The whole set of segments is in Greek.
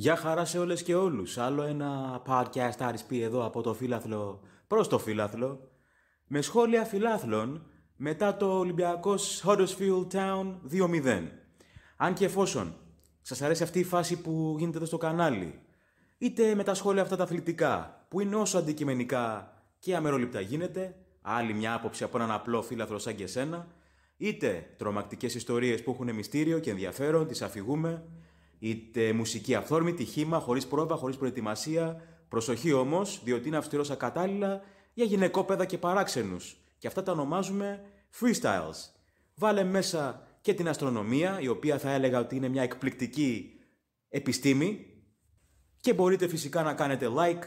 Γεια χαρά σε όλες και όλους. Άλλο ένα podcast RSP εδώ από το φύλαθλο προς το φύλαθλο. Με σχόλια φιλάθλων μετά το Ολυμπιακός Huddersfield Town 2-0. Αν και εφόσον σας αρέσει αυτή η φάση που γίνεται εδώ στο κανάλι, είτε με τα σχόλια αυτά τα αθλητικά που είναι όσο αντικειμενικά και αμερόληπτα γίνεται, άλλη μια άποψη από έναν απλό φύλαθλο σαν και εσένα, είτε τρομακτικές ιστορίες που έχουν μυστήριο και ενδιαφέρον, τις αφηγούμε, είτε μουσική αυθόρμητη, χήμα, χωρίς πρόβα, χωρίς προετοιμασία. Προσοχή όμως, διότι είναι αυστηρός ακατάλληλα για γυναικόπαιδα και παράξενους. Και αυτά τα ονομάζουμε freestyles. Βάλε μέσα και την αστρονομία, η οποία θα έλεγα ότι είναι μια εκπληκτική επιστήμη. Και μπορείτε φυσικά να κάνετε like,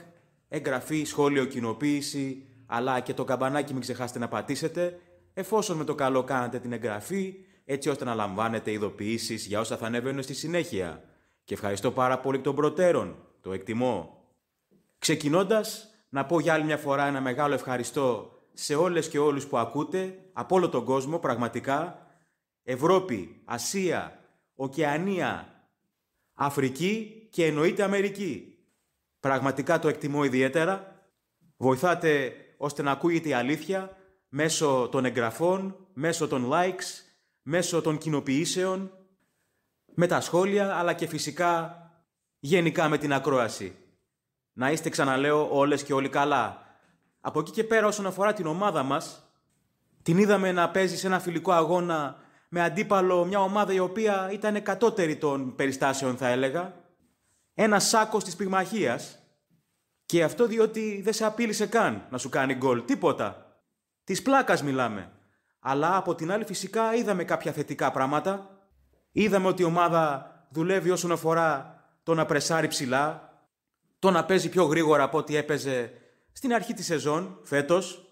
εγγραφή, σχόλιο, κοινοποίηση, αλλά και το καμπανάκι μην ξεχάσετε να πατήσετε. Εφόσον με το καλό κάνατε την εγγραφή, έτσι ώστε να λαμβάνετε ειδοποιήσεις για όσα θα ανεβαίνουν στη συνέχεια. Και ευχαριστώ πάρα πολύ τον προτέρων. Το εκτιμώ. Ξεκινώντας, να πω για άλλη μια φορά ένα μεγάλο ευχαριστώ σε όλες και όλους που ακούτε, από όλο τον κόσμο πραγματικά, Ευρώπη, Ασία, Οκεανία, Αφρική και εννοείται Αμερική. Πραγματικά το εκτιμώ ιδιαίτερα. Βοηθάτε ώστε να ακούγεται η αλήθεια μέσω των εγγραφών, μέσω των likes, μέσω των κοινοποιήσεων, με τα σχόλια, αλλά και φυσικά γενικά με την ακρόαση. Να είστε, ξαναλέω, όλες και όλοι καλά. Από εκεί και πέρα όσον αφορά την ομάδα μας, την είδαμε να παίζει σε ένα φιλικό αγώνα με αντίπαλο μια ομάδα η οποία ήταν κατώτερη των περιστάσεων θα έλεγα. Ένα σάκος της πυγμαχίας. Και αυτό διότι δεν σε απείλησε καν να σου κάνει γκολ. Τίποτα. Της πλάκας μιλάμε. Αλλά από την άλλη φυσικά είδαμε κάποια θετικά πράγματα. Είδαμε ότι η ομάδα δουλεύει όσον αφορά το να πρεσάρει ψηλά, το να παίζει πιο γρήγορα από ό,τι έπαιζε στην αρχή της σεζόν φέτος.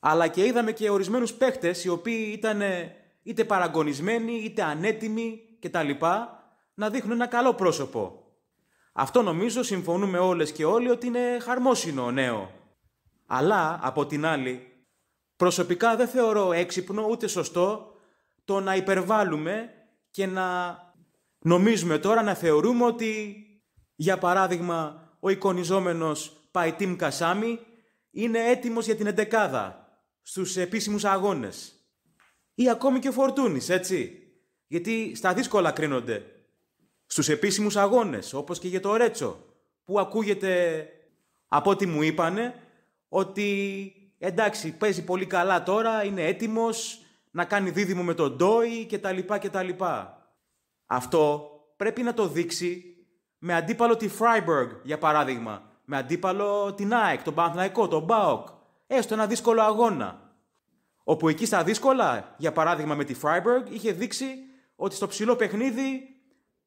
Αλλά και είδαμε και ορισμένους παίχτες οι οποίοι ήταν ε, είτε παραγωνισμένοι είτε ανέτοιμοι κτλ. να δείχνουν ένα καλό πρόσωπο. Αυτό νομίζω συμφωνούμε όλες και όλοι ότι είναι χαρμόσυνο νέο. Αλλά από την άλλη Προσωπικά δεν θεωρώ έξυπνο ούτε σωστό το να υπερβάλλουμε και να νομίζουμε τώρα να θεωρούμε ότι για παράδειγμα ο εικονιζόμενος Παϊτίμ Κασάμι είναι έτοιμος για την εντεκάδα στους επίσημους αγώνες. Ή ακόμη και ο Φορτούνης, έτσι. Γιατί στα δύσκολα κρίνονται. Στους επίσημους αγώνες, όπως και για το Ρέτσο, που ακούγεται από ό,τι μου είπανε ότι εντάξει, παίζει πολύ καλά τώρα, είναι έτοιμος να κάνει δίδυμο με τον Ντόι κτλ. Αυτό πρέπει να το δείξει με αντίπαλο τη Freiburg, για παράδειγμα. Με αντίπαλο την ΑΕΚ, τον Παναθηναϊκό, τον Μπάοκ. Έστω ένα δύσκολο αγώνα. Όπου εκεί στα δύσκολα, για παράδειγμα με τη Freiburg, είχε δείξει ότι στο ψηλό παιχνίδι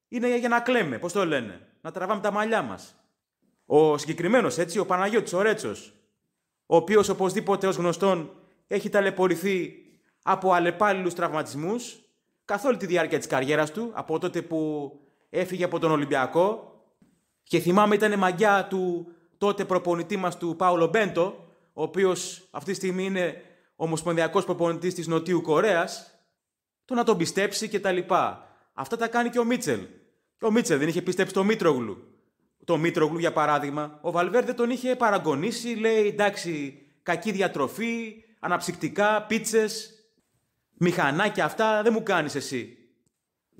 είναι για να κλαίμε, πώς το λένε, να τραβάμε τα μαλλιά μας. Ο συγκεκριμένος, έτσι, ο Παναγιώτης, ο Ρέτσος, ο οποίος οπωσδήποτε ως γνωστόν έχει ταλαιπωρηθεί από αλλεπάλληλους τραυματισμούς καθ' όλη τη διάρκεια της καριέρας του, από τότε που έφυγε από τον Ολυμπιακό και θυμάμαι ήταν μαγιά του τότε προπονητή μας του Πάολο Μπέντο, ο οποίος αυτή τη στιγμή είναι ομοσπονδιακός προπονητής της Νοτιού Κορέας, το να τον πιστέψει κτλ. Αυτά τα κάνει και ο Μίτσελ. ο Μίτσελ δεν είχε πιστέψει τον Μήτρογλου. Το Μήτρογλου, για παράδειγμα, ο Βαλβέρδε τον είχε παραγκονίσει λέει εντάξει, κακή διατροφή, αναψυκτικά, πίτσες. Μηχανάκια αυτά δεν μου κάνεις εσύ.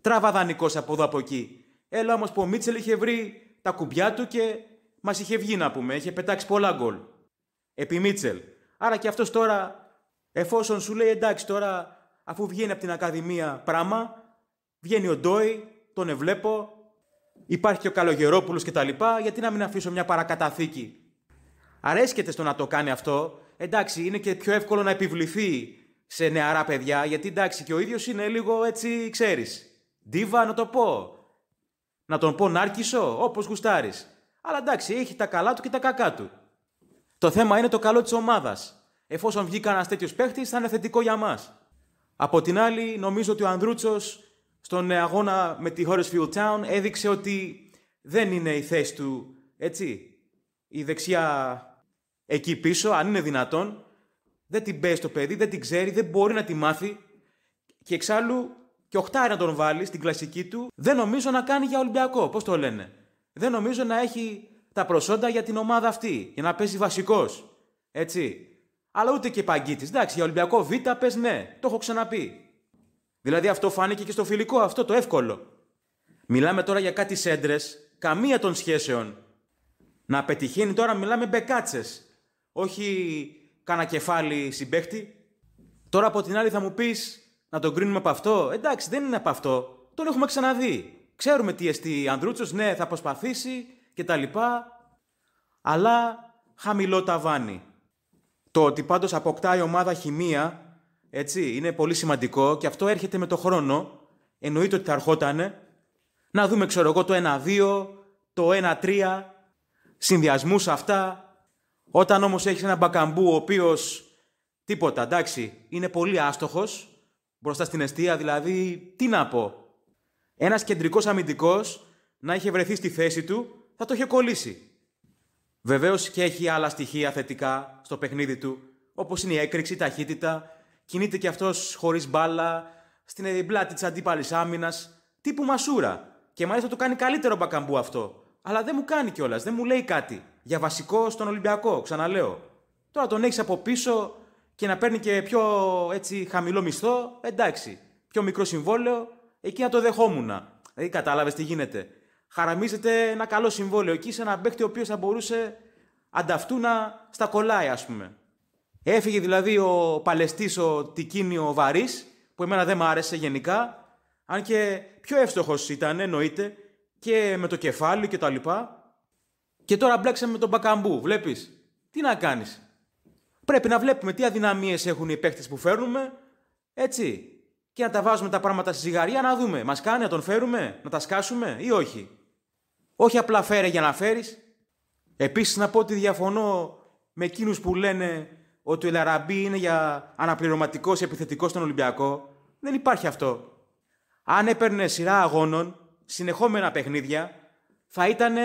Τράβα δανεικός από εδώ από εκεί. Έλα όμως που ο Μίτσελ είχε βρει τα κουμπιά του και μας είχε βγει να πούμε, είχε πετάξει πολλά γκολ. Επί Μίτσελ. Άρα και αυτός τώρα, εφόσον σου λέει εντάξει τώρα, αφού βγαίνει από την Ακαδημία πράγμα, βγαίνει ο Ντόι, τον ευλέπω, Υπάρχει και ο Καλογερόπουλος κτλ. Γιατί να μην αφήσω μια παρακαταθήκη. Αρέσκεται στο να το κάνει αυτό. Εντάξει, είναι και πιο εύκολο να επιβληθεί σε νεαρά παιδιά, γιατί εντάξει, και ο ίδιος είναι λίγο έτσι, ξέρεις. Ντίβα να το πω. Να τον πω νάρκισο, όπως γουστάρεις. Αλλά εντάξει, έχει τα καλά του και τα κακά του. Το θέμα είναι το καλό της ομάδας. Εφόσον βγει ένας τέτοιος παίχτης, θα είναι θετικό για μας. Από την άλλη, νομίζω ότι ο Ανδρούτσος στον αγώνα με τη Huddersfield Town έδειξε ότι δεν είναι η θέση του, έτσι, η δεξιά εκεί πίσω, αν είναι δυνατόν. Δεν την παίζει το παιδί, δεν την ξέρει, δεν μπορεί να τη μάθει. Και εξάλλου και οχτάρι να τον βάλει στην κλασική του, δεν νομίζω να κάνει για Ολυμπιακό. Πώς το λένε. Δεν νομίζω να έχει τα προσόντα για την ομάδα αυτή, για να παίζει βασικός. Έτσι. Αλλά ούτε και παγκίτης. Εντάξει, για Ολυμπιακό Β πες ναι, το έχω ξαναπεί. Δηλαδή αυτό φάνηκε και στο φιλικό, αυτό το εύκολο. Μιλάμε τώρα για κάτι σέντρες, καμία των σχέσεων. Να πετυχαίνει τώρα μιλάμε μπεκάτσες. Όχι κανένα κεφάλι συμπέχτη. Τώρα από την άλλη θα μου πεις να τον κρίνουμε από αυτό. Εντάξει, δεν είναι από αυτό. Τον έχουμε ξαναδεί. Ξέρουμε τι εστί Ανδρούτσος, ναι, θα προσπαθήσει και τα Αλλά χαμηλό ταβάνι. Το ότι πάντως αποκτά η ομάδα χημεία έτσι, είναι πολύ σημαντικό και αυτό έρχεται με το χρόνο. Εννοείται ότι θα ερχότανε. Να δούμε, ξέρω εγώ, το 1-2, το 1-3, συνδυασμούς αυτά. Όταν όμως έχεις ένα μπακαμπού ο οποίος, τίποτα, εντάξει, είναι πολύ άστοχος, μπροστά στην αιστεία δηλαδή, τι να πω. ένας κεντρικός αμυντικός να είχε βρεθεί στη θέση του, θα το είχε κολλήσει. Βεβαίως και έχει άλλα στοιχεία θετικά στο παιχνίδι του, όπως είναι η έκρηξη, η ταχύτητα, Κινείται και αυτός χωρίς μπάλα, στην ε, πλάτη της αντίπαλης άμυνας, τύπου μασούρα. Και μάλιστα το κάνει καλύτερο μπακαμπού αυτό. Αλλά δεν μου κάνει κιόλας, δεν μου λέει κάτι. Για βασικό στον Ολυμπιακό, ξαναλέω. Τώρα τον έχεις από πίσω και να παίρνει και πιο έτσι χαμηλό μισθό, εντάξει. Πιο μικρό συμβόλαιο, εκεί να το δεχόμουν. Δηλαδή, ε, κατάλαβες τι γίνεται. Χαραμίζεται ένα καλό συμβόλαιο εκεί σε ένα παίχτη ο οποίος θα μπορούσε ανταυτού να στα κολλάει, ας πούμε. Έφυγε δηλαδή ο Παλαιστής, ο Τικίνιο Βαρής, που εμένα δεν μ' άρεσε γενικά, αν και πιο εύστοχος ήταν εννοείται και με το κεφάλι και τα λοιπά. Και τώρα μπλέξαμε με τον Μπακαμπού, Βλέπεις, Τι να κάνεις. Πρέπει να βλέπουμε τι αδυναμίες έχουν οι παίχτε που φέρνουμε, έτσι. Και να τα βάζουμε τα πράγματα στη ζυγαριά να δούμε. Μας κάνει να τον φέρουμε, να τα σκάσουμε ή όχι. Όχι απλά φέρε για να φέρεις. Επίσης να πω ότι διαφωνώ με εκείνους που λένε ότι ο Λαραμπή είναι για αναπληρωματικός επιθετικός στον Ολυμπιακό. Δεν υπάρχει αυτό. Αν έπαιρνε σειρά αγώνων, συνεχόμενα παιχνίδια, θα ήταν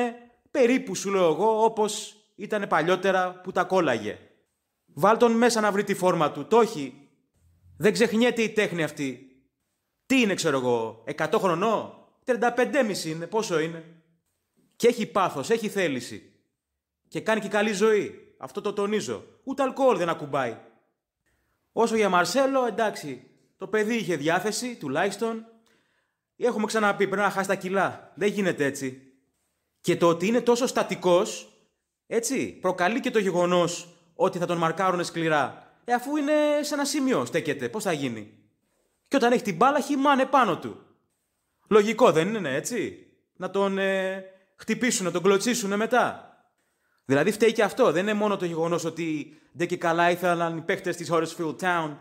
περίπου, σου λέω εγώ, όπως ήταν παλιότερα που τα κόλλαγε. Βάλ τον μέσα να βρει τη φόρμα του. Το έχει. Δεν ξεχνιέται η τέχνη αυτή. Τι είναι, ξέρω εγώ, 100 χρονών. 35,5 είναι, πόσο είναι. Και έχει πάθος, έχει θέληση. Και κάνει και καλή ζωή. Αυτό το τονίζω. Ούτε αλκοόλ δεν ακουμπάει. Όσο για Μαρσέλο, εντάξει. Το παιδί είχε διάθεση, τουλάχιστον. Έχουμε ξαναπεί, πρέπει να χάσει τα κιλά. Δεν γίνεται έτσι. Και το ότι είναι τόσο στατικός, έτσι, προκαλεί και το γεγονός ότι θα τον μαρκάρουν σκληρά. Ε, αφού είναι σε ένα σημείο, στέκεται. Πώς θα γίνει. Και όταν έχει την μπάλα, χυμάνε πάνω του. Λογικό δεν είναι, έτσι. Να τον ε, χτυπήσουν, να τον κλωτσίσουν μετά. Δηλαδή φταίει και αυτό. Δεν είναι μόνο το γεγονός ότι δεν και καλά ήθελαν οι παίχτε τη Horsfield Town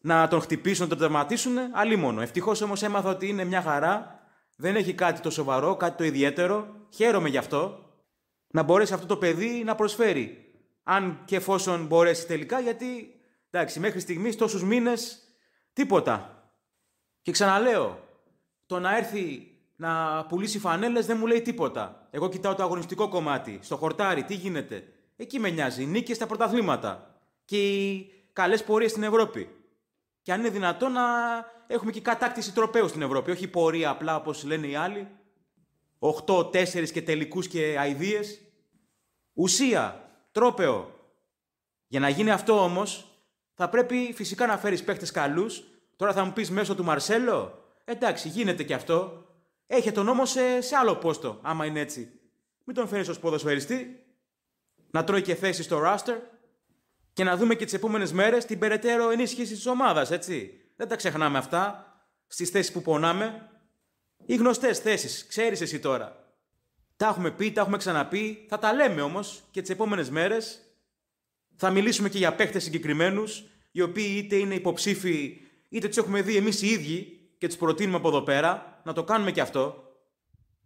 να τον χτυπήσουν, να τον τερματίσουν. Αλλή μόνο. Ευτυχώς όμως έμαθα ότι είναι μια χαρά. Δεν έχει κάτι το σοβαρό, κάτι το ιδιαίτερο. Χαίρομαι γι' αυτό. Να μπορέσει αυτό το παιδί να προσφέρει. Αν και εφόσον μπορέσει τελικά, γιατί εντάξει, μέχρι στιγμής τόσους μήνες τίποτα. Και ξαναλέω, το να έρθει να πουλήσει φανέλες δεν μου λέει τίποτα. Εγώ κοιτάω το αγωνιστικό κομμάτι, στο χορτάρι, τι γίνεται. Εκεί με νοιάζει. Οι νίκες στα πρωταθλήματα και οι καλές πορείες στην Ευρώπη. Και αν είναι δυνατόν να έχουμε και κατάκτηση τροπέου στην Ευρώπη, όχι πορεία απλά όπως λένε οι άλλοι. 8-4 και τελικούς και αειδίε. Ουσία, τρόπεο. Για να γίνει αυτό όμως, θα πρέπει φυσικά να φέρεις παίχτε καλούς. Τώρα θα μου πεις μέσω του Μαρσέλο. Εντάξει, γίνεται και αυτό. Έχει τον νόμο σε, άλλο πόστο, άμα είναι έτσι. Μην τον φέρνει ως ποδοσφαιριστή, να τρώει και θέση στο ράστερ και να δούμε και τις επόμενες μέρες την περαιτέρω ενίσχυση της ομάδας, έτσι. Δεν τα ξεχνάμε αυτά. Στις θέσεις που πονάμε, οι γνωστές θέσεις, ξέρεις εσύ τώρα. Τα έχουμε πει, τα έχουμε ξαναπεί. Θα τα λέμε όμως και τις επόμενες μέρες. Θα μιλήσουμε και για παίχτε συγκεκριμένους, οι οποίοι είτε είναι υποψήφοι, είτε τους έχουμε δει εμείς οι ίδιοι και τις προτείνουμε από εδώ πέρα, να το κάνουμε και αυτό.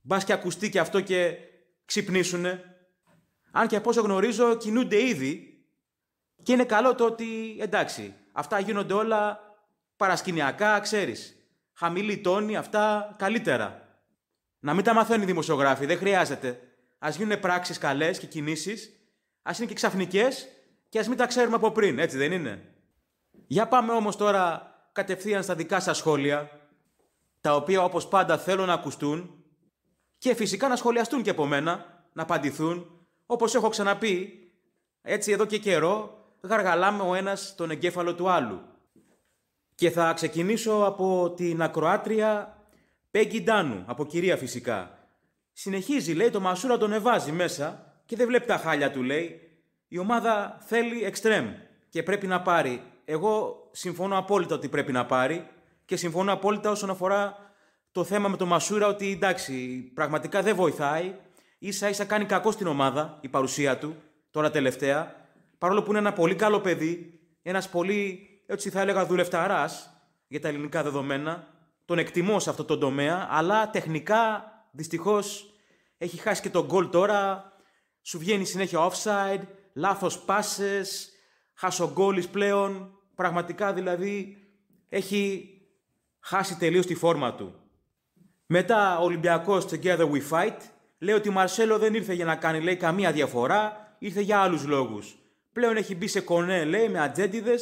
Μπας και ακουστεί και αυτό και ξυπνήσουνε. Αν και από όσο γνωρίζω, κινούνται ήδη. Και είναι καλό το ότι εντάξει, αυτά γίνονται όλα παρασκηνιακά, ξέρεις. Χαμηλή τόνη, αυτά καλύτερα. Να μην τα μαθαίνουν οι δημοσιογράφοι, δεν χρειάζεται. Ας γίνουν πράξεις καλές και κινήσεις, ας είναι και ξαφνικές και ας μην τα ξέρουμε από πριν, έτσι δεν είναι. Για πάμε όμως τώρα κατευθείαν στα δικά σας σχόλια τα οποία όπως πάντα θέλω να ακουστούν και φυσικά να σχολιαστούν και από μένα, να απαντηθούν. Όπως έχω ξαναπεί, έτσι εδώ και καιρό, γαργαλάμε ο ένας τον εγκέφαλο του άλλου. Και θα ξεκινήσω από την ακροάτρια Πέγκι Ντάνου, από κυρία φυσικά. Συνεχίζει, λέει, το Μασούρα τον εβάζει μέσα και δεν βλέπει τα χάλια του, λέει. Η ομάδα θέλει εξτρέμ και πρέπει να πάρει. Εγώ συμφωνώ απόλυτα ότι πρέπει να πάρει και συμφωνώ απόλυτα όσον αφορά το θέμα με τον Μασούρα ότι εντάξει, πραγματικά δεν βοηθάει. ισα ίσα κάνει κακό στην ομάδα η παρουσία του, τώρα τελευταία. Παρόλο που είναι ένα πολύ καλό παιδί, ένας πολύ, έτσι θα έλεγα, δουλευταράς για τα ελληνικά δεδομένα. Τον εκτιμώ σε αυτό το τομέα, αλλά τεχνικά δυστυχώς έχει χάσει και τον γκολ τώρα. Σου βγαίνει συνέχεια offside, λάθος πάσες, χάσο πλέον. Πραγματικά δηλαδή έχει χάσει τελείως τη φόρμα του. Μετά ο Ολυμπιακός Together We Fight λέει ότι Μαρσέλο δεν ήρθε για να κάνει λέει, καμία διαφορά, ήρθε για άλλους λόγους. Πλέον έχει μπει σε κονέ, λέει, με ατζέντιδες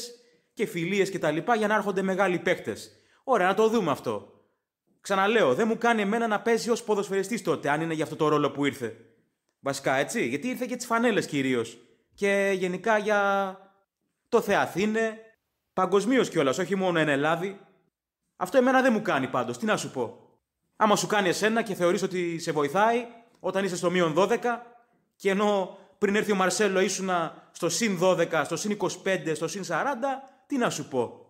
και φιλίες κτλ. για να έρχονται μεγάλοι παίχτε. Ωραία, να το δούμε αυτό. Ξαναλέω, δεν μου κάνει εμένα να παίζει ως ποδοσφαιριστής τότε, αν είναι για αυτό το ρόλο που ήρθε. Βασικά έτσι, γιατί ήρθε για τις φανέλες κυρίως. Και γενικά για το Θεαθήνε, παγκοσμίως κιόλας, όχι μόνο εν Ελλάδη. Αυτό εμένα δεν μου κάνει πάντως. Τι να σου πω. Άμα σου κάνει εσένα και θεωρείς ότι σε βοηθάει όταν είσαι στο μείον 12 και ενώ πριν έρθει ο Μαρσέλο ήσουν στο συν 12, στο συν 25, στο συν 40, τι να σου πω.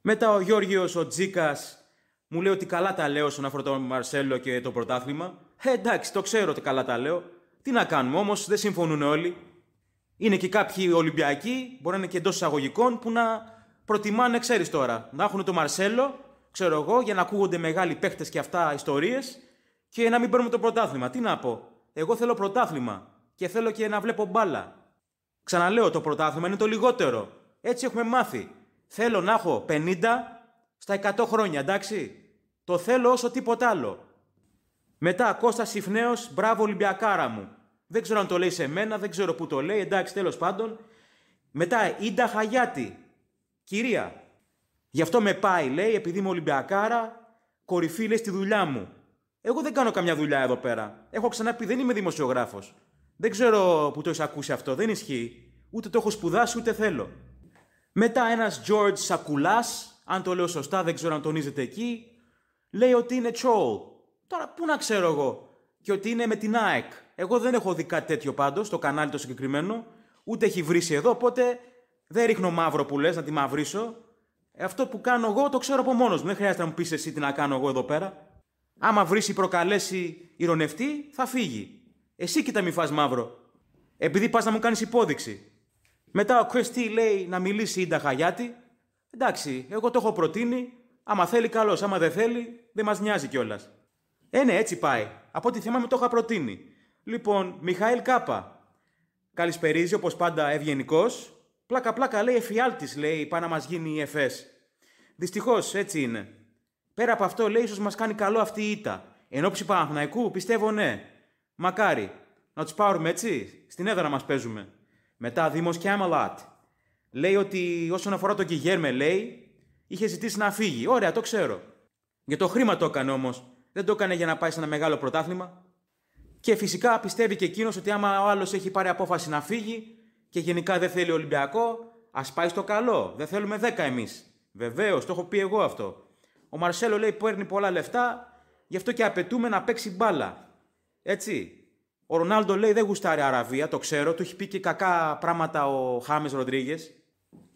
Μετά ο Γιώργιος ο Τζίκας, μου λέει ότι καλά τα λέω στον αφορά τον Μαρσέλο και το πρωτάθλημα. Ε, εντάξει, το ξέρω ότι καλά τα λέω. Τι να κάνουμε όμως, δεν συμφωνούν όλοι. Είναι και κάποιοι Ολυμπιακοί, μπορεί να είναι και εντός εισαγωγικών, που να προτιμάνε, ξέρεις τώρα, να έχουν τον Μαρσέλο ξέρω εγώ, για να ακούγονται μεγάλοι παίχτε και αυτά ιστορίες και να μην παίρνουμε το πρωτάθλημα. Τι να πω. Εγώ θέλω πρωτάθλημα και θέλω και να βλέπω μπάλα. Ξαναλέω, το πρωτάθλημα είναι το λιγότερο. Έτσι έχουμε μάθει. Θέλω να έχω 50 στα 100 χρόνια, εντάξει. Το θέλω όσο τίποτα άλλο. Μετά, Κώστας Ιφνέος, μπράβο Ολυμπιακάρα μου. Δεν ξέρω αν το λέει σε μένα, δεν ξέρω πού το λέει, εντάξει, τέλος πάντων. Μετά, Ιντα Χαγιάτη. Κυρία, Γι' αυτό με πάει, λέει, επειδή είμαι Ολυμπιακάρα, κορυφή λέει στη δουλειά μου. Εγώ δεν κάνω καμιά δουλειά εδώ πέρα. Έχω ξαναπεί, δεν είμαι δημοσιογράφος. Δεν ξέρω που το έχεις ακούσει αυτό, δεν ισχύει. Ούτε το έχω σπουδάσει, ούτε θέλω. Μετά ένας George Σακουλά, αν το λέω σωστά, δεν ξέρω αν τονίζεται εκεί, λέει ότι είναι τσόλ. Τώρα πού να ξέρω εγώ. Και ότι είναι με την ΑΕΚ. Εγώ δεν έχω δει κάτι τέτοιο πάντως, στο κανάλι το συγκεκριμένο, ούτε έχει βρει εδώ, οπότε δεν ρίχνω μαύρο που λες να τη μαυρίσω. Ε, αυτό που κάνω εγώ το ξέρω από μόνος μου. Δεν χρειάζεται να μου πεις εσύ τι να κάνω εγώ εδώ πέρα. Άμα βρεις ή προκαλέσει ηρωνευτή, θα φύγει. Εσύ κοίτα μη φας μαύρο. Επειδή πας να μου κάνεις υπόδειξη. Μετά ο Κρεστή λέει να μιλήσει η Νταχαγιάτη. Εντάξει, εγώ το έχω προτείνει. Άμα θέλει, καλώς. Άμα δεν θέλει, δεν μας νοιάζει κιόλας. Ε, ναι, έτσι πάει. Από ό,τι θυμάμαι το είχα προτείνει. Λοιπόν, Μιχαήλ Κάπα. Καλησπερίζει όπως πάντα ευγενικός Πλάκα-πλάκα λέει εφιάλτης, λέει, πάει να μας γίνει η ΕΦΕΣ. Δυστυχώς έτσι είναι. Πέρα από αυτό, λέει, ίσως μας κάνει καλό αυτή η ήττα. Εν ώψη Παναθηναϊκού, πιστεύω ναι. Μακάρι. Να τους πάρουμε έτσι. Στην έδρα μας παίζουμε. Μετά Δήμος Αμαλάτ. Λέει ότι όσον αφορά τον Κιγέρμε, λέει, είχε ζητήσει να φύγει. Ωραία, το ξέρω. Για το χρήμα το έκανε όμως. Δεν το έκανε για να πάει σε ένα μεγάλο πρωτάθλημα. Και φυσικά πιστεύει και εκείνος ότι άμα ο άλλος έχει πάρει απόφαση να φύγει, και γενικά δεν θέλει Ολυμπιακό, ας πάει στο καλό. Δεν θέλουμε 10 εμείς. Βεβαίως, το έχω πει εγώ αυτό. Ο Μαρσέλο λέει παίρνει πολλά λεφτά, γι' αυτό και απαιτούμε να παίξει μπάλα. Έτσι. Ο Ρονάλντο λέει δεν γουστάρει Αραβία, το ξέρω, του έχει πει και κακά πράγματα ο Χάμες Ροντρίγε.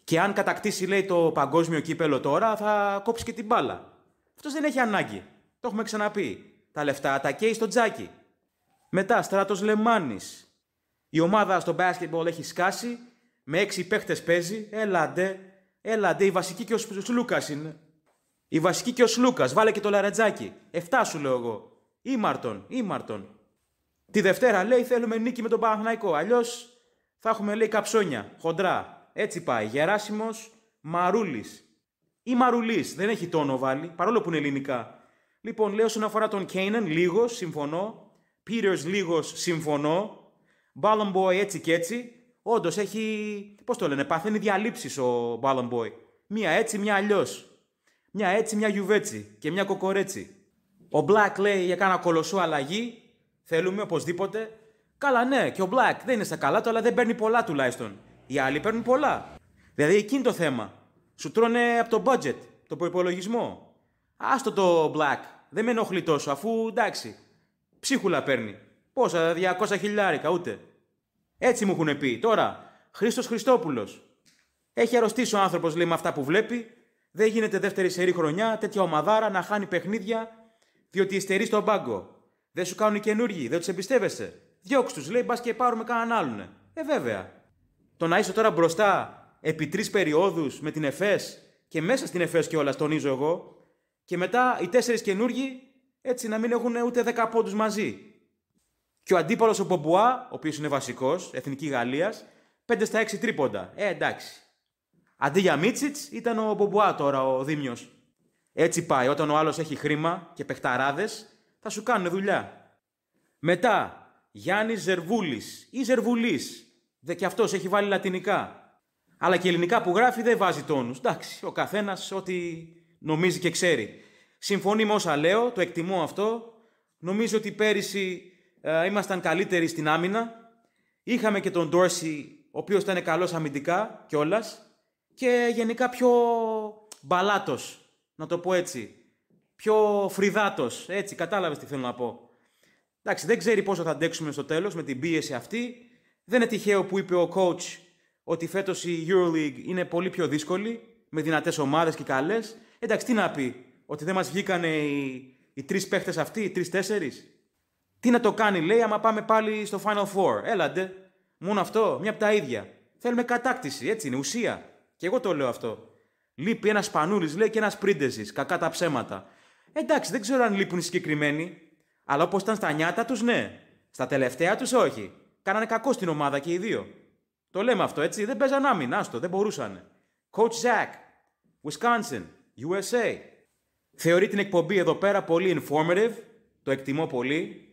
Και αν κατακτήσει, λέει, το παγκόσμιο κύπελο τώρα, θα κόψει και την μπάλα. Αυτός δεν έχει ανάγκη. Το έχουμε ξαναπεί. Τα λεφτά τα καίει στο τζάκι. Μετά, στράτος Λεμάνης, η ομάδα στο μπάσκετμπολ έχει σκάσει. Με έξι παίχτες παίζει. Έλαντε. Έλαντε. Η βασική και ο Σλούκα είναι. Η βασική και ο Σλούκα. Βάλε και το λαρετζάκι. Εφτά σου λέω εγώ. Ήμαρτον. Ήμαρτον. Τη Δευτέρα λέει θέλουμε νίκη με τον Παναγναϊκό, Αλλιώς θα έχουμε λέει καψόνια. Χοντρά. Έτσι πάει. Γεράσιμος Μαρούλης. Ή Μαρουλής. Δεν έχει τόνο βάλει. Παρόλο που είναι ελληνικά. Λοιπόν, λέω όσον αφορά τον Κέινεν, λίγος συμφωνώ. Πίτερ, λίγος συμφωνώ. Ballon Boy έτσι και έτσι, όντως έχει. Πώς το λένε, παθαίνει διαλύσει ο Ballon Boy. Μία έτσι, μία αλλιώς. Μια έτσι, μια γιουβέτσι και μια κοκορέτσι. Ο Black λέει για κάνα κολοσσό αλλαγή. Θέλουμε οπωσδήποτε. Καλά, ναι, και ο Black δεν είναι στα καλά του, αλλά δεν παίρνει πολλά τουλάχιστον. Οι άλλοι παίρνουν πολλά. Δηλαδή είναι το θέμα. Σου τρώνε από το budget, το προπολογισμό. Άστο το Black. Δεν με ενοχλεί τόσο, αφού εντάξει. Ψίχουλα παίρνει. Πόσα, 200 χιλιάρικα ούτε. Έτσι μου έχουν πει. Τώρα, Χρήστος Χριστόπουλος. Έχει αρρωστήσει ο άνθρωπος, λέει, με αυτά που βλέπει. Δεν γίνεται δεύτερη σερή χρονιά τέτοια ομαδάρα να χάνει παιχνίδια διότι υστερεί στον πάγκο. Δεν σου κάνουν οι καινούργοι, δεν τους εμπιστεύεσαι. Διώξ τους, λέει, μπας και πάρουμε κανέναν άλλον. Ε, βέβαια. Το να είσαι τώρα μπροστά επί τρεις περιόδους με την εφές και μέσα στην ΕΦΕΣ κιόλας, τονίζω εγώ, και μετά οι τέσσερις καινούργοι έτσι να μην έχουν ούτε δεκά πόντους μαζί. Και ο αντίπαλος ο Μπομπουά, ο οποίος είναι βασικός, εθνική Γαλλίας, 5 στα 6 τρίποντα. Ε, εντάξει. Αντί για Μίτσιτ ήταν ο Μπομπουά τώρα, ο Δήμιος. Έτσι πάει. Όταν ο άλλος έχει χρήμα και παιχταράδες, θα σου κάνουν δουλειά. Μετά, Γιάννης Ζερβούλης ή Ζερβουλής. Δε και αυτός έχει βάλει λατινικά. Αλλά και ελληνικά που γράφει δεν βάζει τόνους. Εντάξει, ο καθένας ό,τι νομίζει και ξέρει. Συμφωνεί με όσα λέω, το εκτιμώ αυτό. Νομίζω ότι πέρυσι ε, ήμασταν καλύτεροι στην άμυνα. Είχαμε και τον Ντόρση, ο οποίος ήταν καλός αμυντικά κιόλας και γενικά πιο μπαλάτος, να το πω έτσι. Πιο φρυδάτος, έτσι, κατάλαβες τι θέλω να πω. Εντάξει, δεν ξέρει πόσο θα αντέξουμε στο τέλος με την πίεση αυτή. Δεν είναι τυχαίο που είπε ο coach ότι φέτος η EuroLeague είναι πολύ πιο δύσκολη, με δυνατές ομάδες και καλές. Εντάξει, τι να πει, ότι δεν μας βγήκαν οι, οι τρεις παίχτες αυτοί, οι τρει-τέσσερι. Τι να το κάνει, λέει, άμα πάμε πάλι στο Final Four. Έλαντε. Μόνο αυτό, μια από τα ίδια. Θέλουμε κατάκτηση, έτσι είναι, ουσία. Και εγώ το λέω αυτό. Λείπει ένας Πανούλης, λέει, και ένας Πρίντεζης. Κακά τα ψέματα. Εντάξει, δεν ξέρω αν λείπουν οι συγκεκριμένοι. Αλλά όπως ήταν στα νιάτα τους, ναι. Στα τελευταία τους, όχι. Κάνανε κακό στην ομάδα και οι δύο. Το λέμε αυτό, έτσι. Δεν παίζαν άμυνα, άστο, δεν μπορούσαν. Coach Zack. Wisconsin, USA. Θεωρεί την εκπομπή εδώ πέρα πολύ informative. Το εκτιμώ πολύ.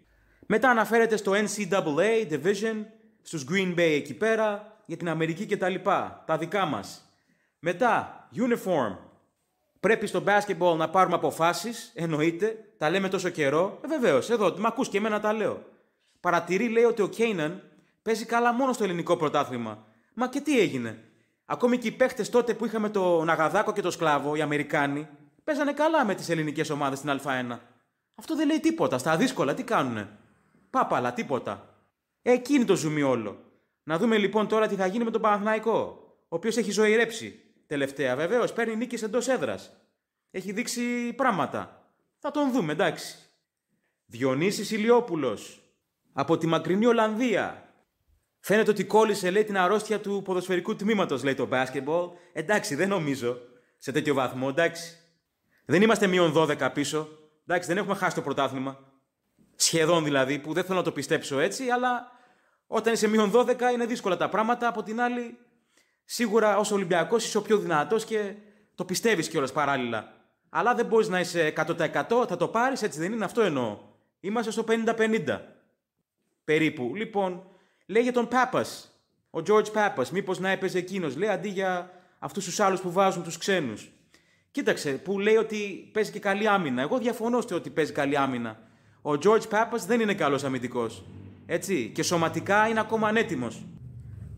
Μετά αναφέρεται στο NCAA Division, στους Green Bay εκεί πέρα, για την Αμερική κτλ. Τα, τα δικά μας. Μετά, uniform. Πρέπει στο basketball να πάρουμε αποφάσεις, εννοείται. Τα λέμε τόσο καιρό. Ε, Βεβαίως, εδώ, μ' ακούς και εμένα τα λέω. Παρατηρεί, λέει, ότι ο Κέιναν παίζει καλά μόνο στο ελληνικό πρωτάθλημα. Μα και τι έγινε. Ακόμη και οι παίχτες τότε που είχαμε τον Αγαδάκο και τον Σκλάβο, οι Αμερικάνοι, παίζανε καλά με τις ελληνικές ομάδες στην Α1. Αυτό δεν λέει τίποτα. Στα δύσκολα τι κάνουνε. Πάπαλα, τίποτα. Εκείνη το ζουμί όλο. Να δούμε λοιπόν τώρα τι θα γίνει με τον Παναθναϊκό, ο οποίος έχει ζωηρέψει. Τελευταία βεβαίως, παίρνει νίκη εντός έδρας. Έχει δείξει πράγματα. Θα τον δούμε, εντάξει. Διονύσης Ηλιόπουλος, από τη μακρινή Ολλανδία. Φαίνεται ότι κόλλησε, λέει, την αρρώστια του ποδοσφαιρικού τμήματος λέει, το μπάσκετμπολ. Εντάξει, δεν νομίζω. Σε τέτοιο βαθμό, εντάξει. Δεν είμαστε μείον 12 πίσω. Εντάξει, δεν έχουμε χάσει το πρωτάθλημα. Σχεδόν δηλαδή, που δεν θέλω να το πιστέψω έτσι, αλλά όταν είσαι μείον 12 είναι δύσκολα τα πράγματα. Από την άλλη, σίγουρα ως Ολυμπιακός είσαι ο πιο δυνατός και το πιστεύεις κιόλας παράλληλα. Αλλά δεν μπορείς να είσαι 100% θα το πάρεις, έτσι δεν είναι, αυτό εννοώ. Είμαστε στο 50-50 περίπου. Λοιπόν, λέει για τον Πάπας, ο George Πάπας, μήπως να έπαιζε εκείνος, λέει αντί για αυτούς τους άλλους που βάζουν τους ξένους. Κοίταξε, που λέει ότι παίζει και καλή άμυνα. Εγώ διαφωνώ ότι παίζει καλή άμυνα. Ο George Pappas δεν είναι καλός αμυντικός, Έτσι. Και σωματικά είναι ακόμα ανέτοιμος.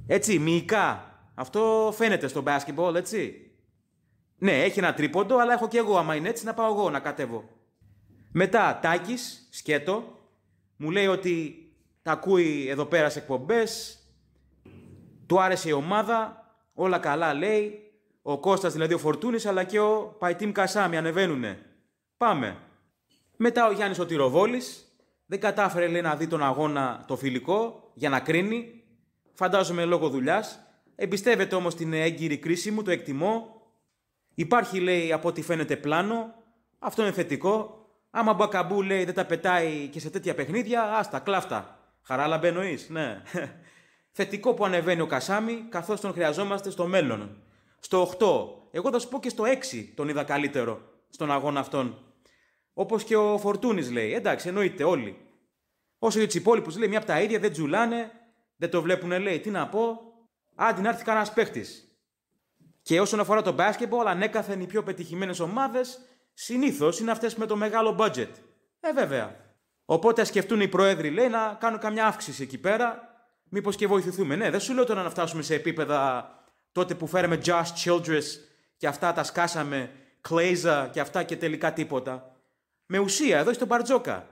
Έτσι, μυϊκά. Αυτό φαίνεται στο basketball, έτσι. Ναι, έχει ένα τρίποντο, αλλά έχω και εγώ. Άμα είναι έτσι, να πάω εγώ να κατέβω. Μετά, Τάκης, σκέτο, μου λέει ότι τα ακούει εδώ πέρα σε εκπομπές. Του άρεσε η ομάδα. Όλα καλά λέει. Ο Κώστας δηλαδή ο Φορτούνης αλλά και ο Παϊτίμ Κασάμι ανεβαίνουνε. Πάμε. Μετά ο Γιάννης ο Δεν κατάφερε λέει, να δει τον αγώνα το φιλικό για να κρίνει. Φαντάζομαι λόγω δουλειάς. Εμπιστεύεται όμως την έγκυρη κρίση μου, το εκτιμώ. Υπάρχει λέει από ό,τι φαίνεται πλάνο. Αυτό είναι θετικό. Άμα Μπακαμπού λέει δεν τα πετάει και σε τέτοια παιχνίδια, άστα, κλάφτα. Χαράλα μπαίνει, ναι. Θετικό που ανεβαίνει ο Κασάμι, καθώς τον χρειαζόμαστε στο μέλλον. Στο 8, εγώ θα σου πω και στο 6 τον είδα καλύτερο στον αγώνα αυτόν. Όπως και ο Φορτούνης λέει. Εντάξει, εννοείται όλοι. Όσο για τους υπόλοιπους λέει, μια από τα ίδια δεν τζουλάνε, δεν το βλέπουν, λέει. Τι να πω. Άντι να έρθει κανένας παίχτη. Και όσον αφορά το μπάσκετμπολ, ανέκαθεν οι πιο πετυχημένες ομάδες συνήθως είναι αυτές με το μεγάλο budget. Ε, βέβαια. Οπότε σκεφτούν οι πρόεδροι, λέει, να κάνουν καμιά αύξηση εκεί πέρα. Μήπως και βοηθηθούμε. Ναι, δεν σου λέω τώρα να φτάσουμε σε επίπεδα τότε που φέραμε Josh Childress και αυτά τα σκάσαμε, Κλέιζα και αυτά και τελικά τίποτα. Με ουσία, εδώ έχει τον Μπαρτζόκα.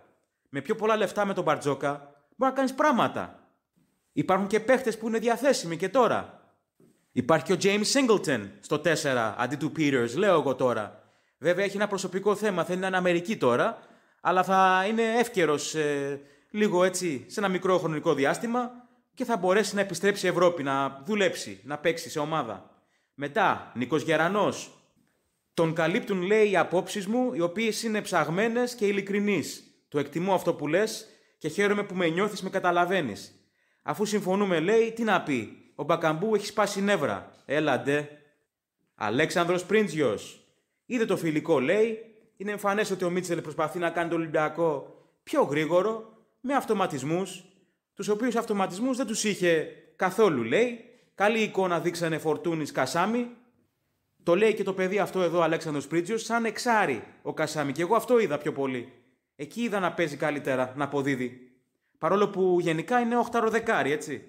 Με πιο πολλά λεφτά με τον Μπαρτζόκα μπορεί να κάνεις πράγματα. Υπάρχουν και παίχτες που είναι διαθέσιμοι και τώρα. Υπάρχει και ο James Singleton στο 4 αντί του Peters, λέω εγώ τώρα. Βέβαια έχει ένα προσωπικό θέμα, θέλει να είναι Αμερική τώρα, αλλά θα είναι εύκαιρος ε, λίγο έτσι σε ένα μικρό χρονικό διάστημα και θα μπορέσει να επιστρέψει η Ευρώπη, να δουλέψει, να παίξει σε ομάδα. Μετά, Νίκος Γερανός, τον καλύπτουν, λέει, οι απόψεις μου, οι οποίες είναι ψαγμένες και ειλικρινείς. Το εκτιμώ αυτό που λες και χαίρομαι που με νιώθεις, με καταλαβαίνεις. Αφού συμφωνούμε, λέει, τι να πει. Ο Μπακαμπού έχει σπάσει νεύρα. Έλα ντε. Αλέξανδρος Πρίντζιος. Είδε το φιλικό, λέει. Είναι εμφανές ότι ο Μίτσελ προσπαθεί να κάνει το Ολυμπιακό πιο γρήγορο, με αυτοματισμούς, τους οποίους αυτοματισμούς δεν τους είχε καθόλου, λέει. Καλή εικόνα δείξανε Φορτούνης Κασάμι, το λέει και το παιδί αυτό εδώ, Αλέξανδρος Πρίτζιος, σαν εξάρι ο Κασάμι. Και εγώ αυτό είδα πιο πολύ. Εκεί είδα να παίζει καλύτερα, να αποδίδει. Παρόλο που γενικά είναι 8 δεκάρι, έτσι.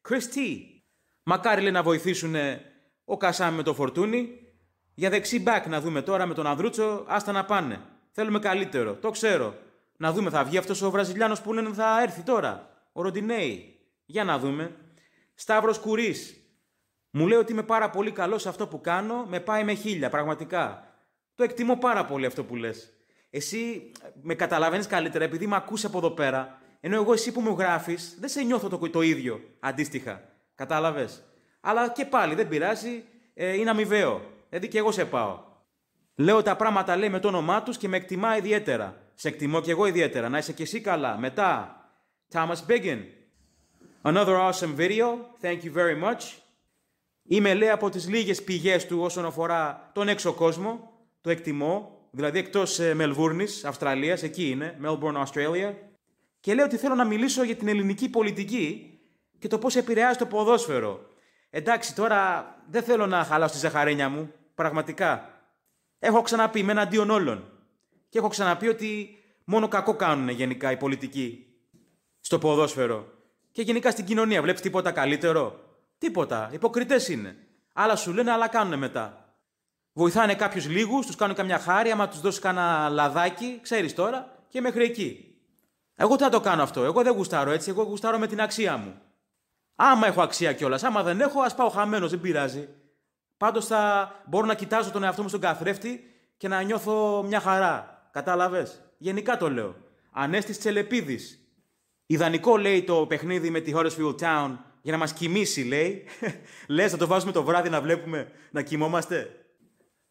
Κριστί. Μακάρι λέει να βοηθήσουν ο Κασάμι με το φορτούνι. Για δεξί μπακ να δούμε τώρα με τον Ανδρούτσο, άστα να πάνε. Θέλουμε καλύτερο, το ξέρω. Να δούμε, θα βγει αυτός ο Βραζιλιάνος που λένε θα έρθει τώρα. Ο Ροντινέη. Για να δούμε. Σταύρος κουρί. Μου λέει ότι είμαι πάρα πολύ καλός σε αυτό που κάνω, με πάει με χίλια, πραγματικά. Το εκτιμώ πάρα πολύ αυτό που λες. Εσύ ε, με καταλαβαίνεις καλύτερα επειδή με ακούς από εδώ πέρα, ενώ εγώ εσύ που μου γράφεις δεν σε νιώθω το, ίδιο αντίστοιχα. Κατάλαβες. Αλλά και πάλι δεν πειράζει, ε, είναι αμοιβαίο. Δηλαδή και εγώ σε πάω. Λέω τα πράγματα λέει με το όνομά τους και με εκτιμά ιδιαίτερα. Σε εκτιμώ και εγώ ιδιαίτερα. Να είσαι και εσύ καλά. Μετά, Thomas Biggin. Another awesome video. Thank you very much. Είμαι λέει από τις λίγες πηγές του όσον αφορά τον έξω κόσμο, το εκτιμώ, δηλαδή εκτός ε, Μελβούρνης, Αυστραλίας, εκεί είναι, Melbourne, Australia, και λέω ότι θέλω να μιλήσω για την ελληνική πολιτική και το πώς επηρεάζει το ποδόσφαιρο. Εντάξει, τώρα δεν θέλω να χαλάω στη ζαχαρένια μου, πραγματικά. Έχω ξαναπεί, με εναντίον όλων. Και έχω ξαναπεί ότι μόνο κακό κάνουν γενικά οι πολιτικοί στο ποδόσφαιρο. Και γενικά στην κοινωνία. Βλέπεις τίποτα καλύτερο. Τίποτα. Υποκριτές είναι. Άλλα σου λένε, άλλα κάνουν μετά. Βοηθάνε κάποιους λίγους, τους κάνουν καμιά χάρη, άμα τους δώσεις κανένα λαδάκι, ξέρεις τώρα, και μέχρι εκεί. Εγώ τι να το κάνω αυτό. Εγώ δεν γουστάρω έτσι. Εγώ γουστάρω με την αξία μου. Άμα έχω αξία κιόλας. Άμα δεν έχω, ας πάω χαμένος, δεν πειράζει. Πάντως θα μπορώ να κοιτάζω τον εαυτό μου στον καθρέφτη και να νιώθω μια χαρά. Κατάλαβες. Γενικά το λέω. Ανέστης Τσελεπίδης. Ιδανικό λέει το παιχνίδι με τη Huddersfield Town για να μας κοιμήσει, λέει. Λες, θα το βάζουμε το βράδυ να βλέπουμε, να κοιμόμαστε.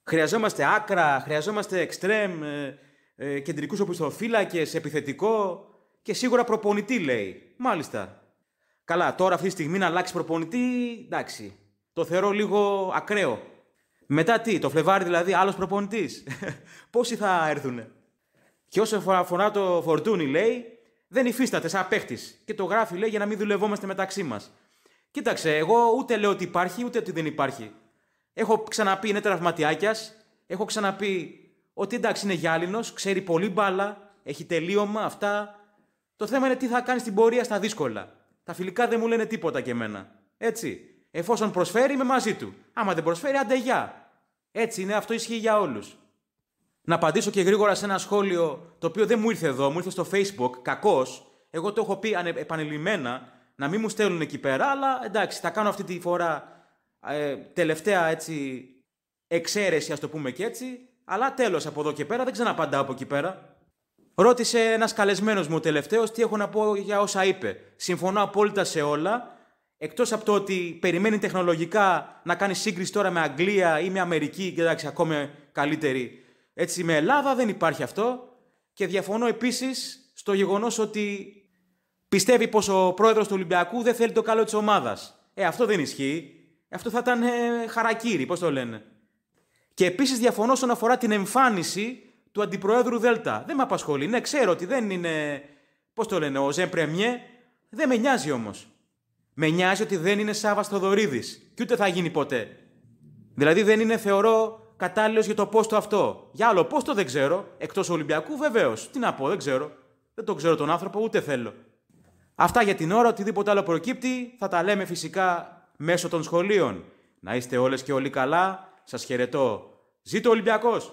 Χρειαζόμαστε άκρα, χρειαζόμαστε εξτρέμ, ε, ε, κεντρικούς οπισθοφύλακες, επιθετικό και σίγουρα προπονητή, λέει. Μάλιστα. Καλά, τώρα αυτή τη στιγμή να αλλάξει προπονητή, εντάξει. Το θεωρώ λίγο ακραίο. Μετά τι, το Φλεβάρι δηλαδή, άλλος προπονητής. Πόσοι θα έρθουνε. Και όσο αφορά το φορτούνι, λέει, δεν υφίσταται σαν παίχτη. Και το γράφει, λέει, για να μην δουλευόμαστε μεταξύ μας. Κοίταξε, εγώ ούτε λέω ότι υπάρχει ούτε ότι δεν υπάρχει. Έχω ξαναπεί είναι τραυματιάκιας. Έχω ξαναπεί ότι εντάξει είναι γυάλινος, ξέρει πολύ μπάλα, έχει τελείωμα αυτά. Το θέμα είναι τι θα κάνει στην πορεία στα δύσκολα. Τα φιλικά δεν μου λένε τίποτα και εμένα. Έτσι. Εφόσον προσφέρει, είμαι μαζί του. Άμα δεν προσφέρει, άντε Έτσι είναι, αυτό ισχύει για όλους. Να απαντήσω και γρήγορα σε ένα σχόλιο το οποίο δεν μου ήρθε εδώ, μου ήρθε στο Facebook, κακώ. Εγώ το έχω πει επανειλημμένα να μην μου στέλνουν εκεί πέρα, αλλά εντάξει, θα κάνω αυτή τη φορά ε, τελευταία έτσι εξαίρεση, ας το πούμε και έτσι. Αλλά τέλος από εδώ και πέρα δεν ξαναπαντάω από εκεί πέρα. Ρώτησε ένας καλεσμένος μου τελευταίος τι έχω να πω για όσα είπε. Συμφωνώ απόλυτα σε όλα. Εκτός από το ότι περιμένει τεχνολογικά να κάνει σύγκριση τώρα με Αγγλία ή με Αμερική, εντάξει, ακόμη καλύτερη. Έτσι, με Ελλάδα δεν υπάρχει αυτό. Και διαφωνώ επίσης στο γεγονός ότι Πιστεύει πως ο πρόεδρος του Ολυμπιακού δεν θέλει το καλό της ομάδας. Ε, αυτό δεν ισχύει. Αυτό θα ήταν ε, χαρακύρι, πώς το λένε. Και επίσης διαφωνώ όσον αφορά την εμφάνιση του αντιπροέδρου Δέλτα. Δεν με απασχολεί. Ναι, ξέρω ότι δεν είναι. Πώς το λένε, ο Ζεν Δεν με νοιάζει όμως. Με νοιάζει ότι δεν είναι Σάβα Θοδωρίδης. Και ούτε θα γίνει ποτέ. Δηλαδή δεν είναι, θεωρώ, κατάλληλος για το πόστο αυτό. Για άλλο το δεν ξέρω. Εκτός Ολυμπιακού βεβαίως. Τι να πω, δεν ξέρω. Δεν τον ξέρω τον άνθρωπο, ούτε θέλω. Αυτά για την ώρα, οτιδήποτε άλλο προκύπτει θα τα λέμε φυσικά μέσω των σχολείων. Να είστε όλες και όλοι καλά. Σας χαιρετώ. Ζήτω Ολυμπιακός!